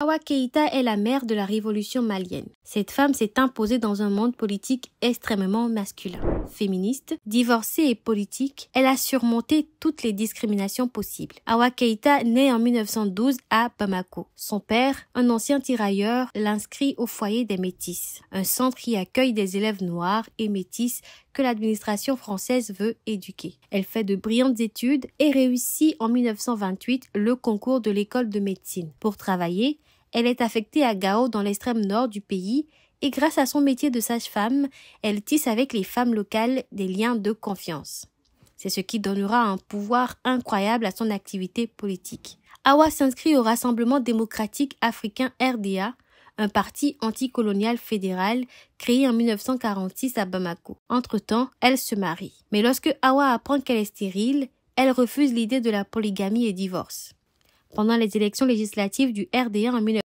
Awa Keita est la mère de la révolution malienne. Cette femme s'est imposée dans un monde politique extrêmement masculin féministe, divorcée et politique, elle a surmonté toutes les discriminations possibles. Awa Keita naît en 1912 à Bamako. Son père, un ancien tirailleur, l'inscrit au foyer des Métis, un centre qui accueille des élèves noirs et métis que l'administration française veut éduquer. Elle fait de brillantes études et réussit en 1928 le concours de l'école de médecine. Pour travailler, elle est affectée à Gao dans l'extrême nord du pays et grâce à son métier de sage-femme, elle tisse avec les femmes locales des liens de confiance. C'est ce qui donnera un pouvoir incroyable à son activité politique. Awa s'inscrit au Rassemblement démocratique africain RDA, un parti anticolonial fédéral créé en 1946 à Bamako. Entre-temps, elle se marie. Mais lorsque Awa apprend qu'elle est stérile, elle refuse l'idée de la polygamie et divorce. Pendant les élections législatives du RDA en 19